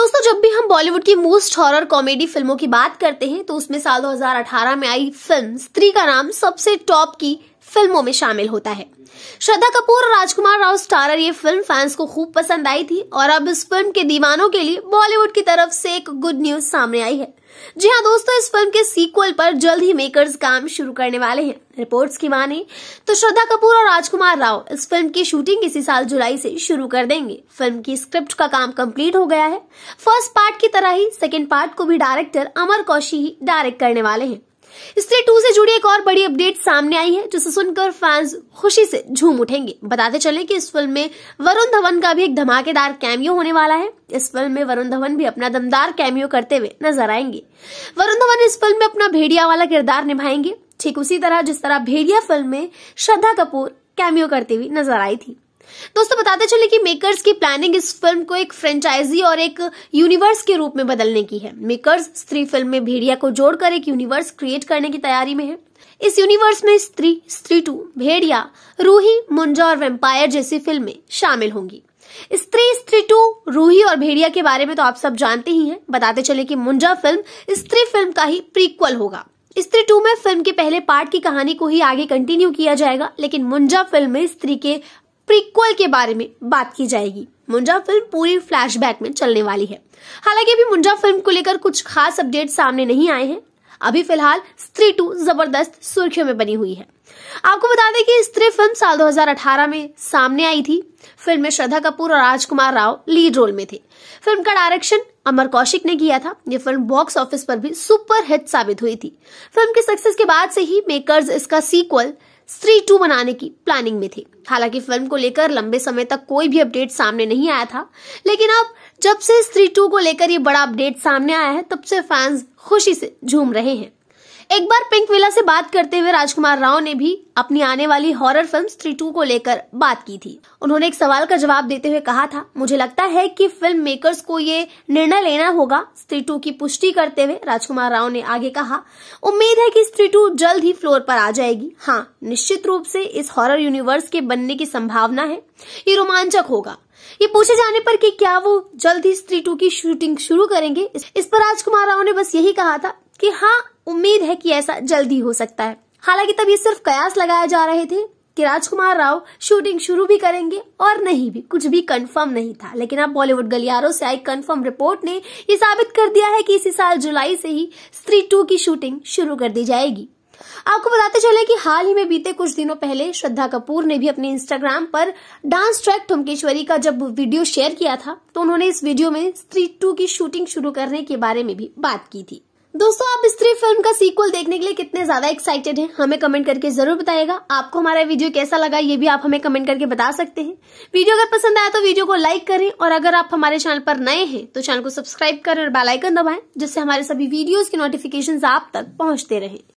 दोस्तों जब भी हम बॉलीवुड की मोस्ट हॉरर कॉमेडी फिल्मों की बात करते हैं तो उसमें साल 2018 में आई फिल्म स्त्री का नाम सबसे टॉप की फिल्मों में शामिल होता है श्रद्धा कपूर और राजकुमार राव स्टारर ये फिल्म फैंस को खूब पसंद आई थी और अब इस फिल्म के दीवानों के लिए बॉलीवुड की तरफ से एक गुड न्यूज सामने आई है जी हाँ दोस्तों इस फिल्म के सीक्वल पर जल्द ही मेकर्स काम शुरू करने वाले हैं रिपोर्ट्स की माने तो श्रद्धा कपूर और राजकुमार राव इस फिल्म की शूटिंग इसी साल जुलाई से शुरू कर देंगे फिल्म की स्क्रिप्ट का काम कंप्लीट हो गया है फर्स्ट पार्ट की तरह ही सेकेंड पार्ट को भी डायरेक्टर अमर कौशी ही डायरेक्ट करने वाले हैं स्त्री टू से जुड़ी एक और बड़ी अपडेट सामने आई है जिसे सुनकर फैंस खुशी से झूम उठेंगे बताते चले कि इस फिल्म में वरुण धवन का भी एक धमाकेदार कैमियो होने वाला है इस फिल्म में वरुण धवन भी अपना दमदार कैमियो करते हुए नजर आएंगे वरुण धवन इस फिल्म में अपना भेड़िया वाला किरदार निभाएंगे ठीक उसी तरह जिस तरह भेड़िया फिल्म में श्रद्धा कपूर कैमियो करती हुई नजर आई थी दोस्तों बताते चले कि मेकर्स की प्लानिंग इस फिल्म को एक फ्रेंचाइजी और एक यूनिवर्स के रूप में बदलने की है मेकर्स स्त्री फिल्म में भेड़िया को जोड़कर एक यूनिवर्स क्रिएट करने की तैयारी में है इस यूनिवर्स में स्त्री स्त्री टू भेड़िया रूही मुंजा और वेम्पायर जैसी फिल्में शामिल होंगी स्त्री स्त्री टू रूही और भेड़िया के बारे में तो आप सब जानते ही हैं बताते चले कि मुंजा फिल्म स्त्री फिल्म का ही प्रीक्वल होगा स्त्री टू में फिल्म के पहले पार्ट की कहानी को ही आगे कंटिन्यू किया जाएगा लेकिन मुंजा फिल्म में स्त्री के प्रीक्वल के बारे में बात की जाएगी मुंजा फिल्म पूरी फ्लैशबैक में चलने वाली है हालांकि अभी मुंजा फिल्म को लेकर कुछ खास अपडेट सामने नहीं आए हैं अभी फिलहाल स्त्री टू जबरदस्त सुर्खियों में बनी हुई है आपको बता दें कि स्त्री फिल्म साल 2018 में सामने आई थी फिल्म में श्रद्धा कपूर और राजकुमार राव लीड रोल में थे फिल्म का डायरेक्शन अमर कौशिक ने किया था यह फिल्म बॉक्स ऑफिस पर भी सुपर हिट साबित हुई थी फिल्म के सक्सेस के बाद से ही मेकर्स इसका सीक्वल स्त्री टू बनाने की प्लानिंग में थे हालांकि फिल्म को लेकर लंबे समय तक कोई भी अपडेट सामने नहीं आया था लेकिन अब जब से स्त्री टू को लेकर ये बड़ा अपडेट सामने आया है तब से फैंस खुशी से झूम रहे हैं एक बार पिंक विला से बात करते हुए राजकुमार राव ने भी अपनी आने वाली हॉरर फिल्म स्त्री टू को लेकर बात की थी उन्होंने एक सवाल का जवाब देते हुए कहा था मुझे लगता है कि फिल्म मेकर्स को ये निर्णय लेना होगा स्त्री टू की पुष्टि करते हुए राजकुमार राव ने आगे कहा उम्मीद है कि स्त्री टू जल्द ही फ्लोर पर आ जाएगी हाँ निश्चित रूप से इस हॉरर यूनिवर्स के बनने की संभावना है ये रोमांचक होगा ये पूछे जाने पर कि क्या वो जल्द ही स्त्री टू की शूटिंग शुरू करेंगे इस पर राजकुमार राव ने बस यही कहा था कि हाँ उम्मीद है कि ऐसा जल्दी हो सकता है हालांकि तब ये सिर्फ कयास लगाए जा रहे थे कि राजकुमार राव शूटिंग शुरू भी करेंगे और नहीं भी कुछ भी कंफर्म नहीं था लेकिन अब बॉलीवुड गलियारों से आई कंफर्म रिपोर्ट ने ये साबित कर दिया है कि इसी साल जुलाई से ही स्त्री टू की शूटिंग शुरू कर दी जाएगी आपको बताते चले कि हाल ही में बीते कुछ दिनों पहले श्रद्धा कपूर ने भी अपने इंस्टाग्राम पर डांस ट्रैक ठुमकेश्वरी का जब वीडियो शेयर किया था तो उन्होंने इस वीडियो में स्त्री टू की शूटिंग शुरू करने के बारे में भी बात की थी दोस्तों आप स्त्री फिल्म का सीक्वल देखने के लिए कितने ज्यादा एक्साइटेड हैं हमें कमेंट करके जरूर बताएगा आपको हमारा वीडियो कैसा लगा ये भी आप हमें कमेंट करके बता सकते हैं वीडियो अगर पसंद आया तो वीडियो को लाइक करें और अगर आप हमारे चैनल पर नए हैं तो चैनल को सब्सक्राइब करें और बेलाइकन दबाएं जिससे हमारे सभी वीडियोज के नोटिफिकेशन आप तक पहुंचते रहे